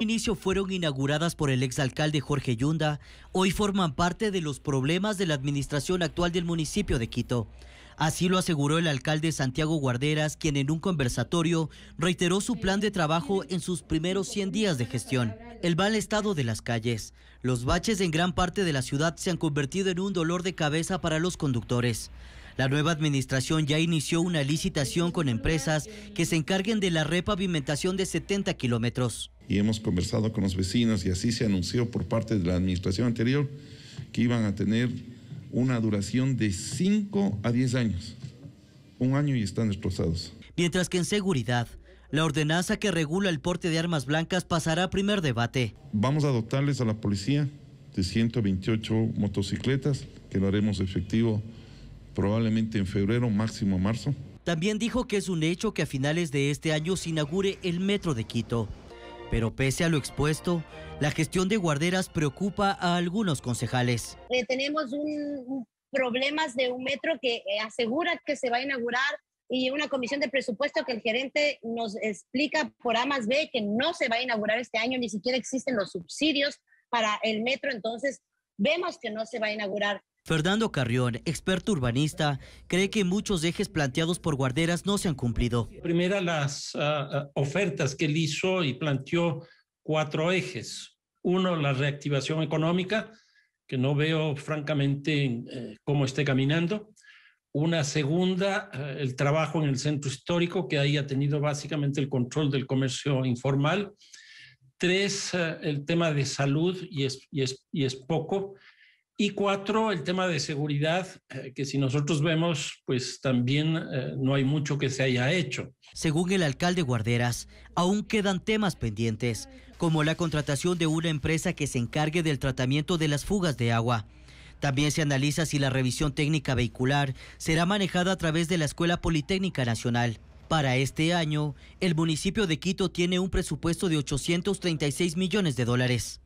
inicio fueron inauguradas por el exalcalde Jorge Yunda, hoy forman parte de los problemas de la administración actual del municipio de Quito. Así lo aseguró el alcalde Santiago Guarderas, quien en un conversatorio reiteró su plan de trabajo en sus primeros 100 días de gestión. El mal estado de las calles. Los baches en gran parte de la ciudad se han convertido en un dolor de cabeza para los conductores. La nueva administración ya inició una licitación con empresas que se encarguen de la repavimentación de 70 kilómetros. Y hemos conversado con los vecinos y así se anunció por parte de la administración anterior que iban a tener una duración de 5 a 10 años. Un año y están destrozados. Mientras que en seguridad, la ordenanza que regula el porte de armas blancas pasará a primer debate. Vamos a dotarles a la policía de 128 motocicletas, que lo haremos efectivo probablemente en febrero, máximo marzo. También dijo que es un hecho que a finales de este año se inaugure el metro de Quito. Pero pese a lo expuesto, la gestión de guarderas preocupa a algunos concejales. Eh, tenemos un, problemas de un metro que eh, asegura que se va a inaugurar y una comisión de presupuesto que el gerente nos explica por A más B que no se va a inaugurar este año, ni siquiera existen los subsidios para el metro, entonces vemos que no se va a inaugurar. Fernando Carrión, experto urbanista, cree que muchos ejes planteados por Guarderas no se han cumplido. Primera, las ah, ah, ofertas que él hizo y planteó cuatro ejes. Uno, la reactivación económica, que no veo francamente eh, cómo esté caminando. Una segunda, eh, el trabajo en el centro histórico, que ahí ha tenido básicamente el control del comercio informal. Tres, eh, el tema de salud, y y es, y es poco. Y cuatro, el tema de seguridad, eh, que si nosotros vemos, pues también eh, no hay mucho que se haya hecho. Según el alcalde Guarderas, aún quedan temas pendientes, como la contratación de una empresa que se encargue del tratamiento de las fugas de agua. También se analiza si la revisión técnica vehicular será manejada a través de la Escuela Politécnica Nacional. Para este año, el municipio de Quito tiene un presupuesto de 836 millones de dólares.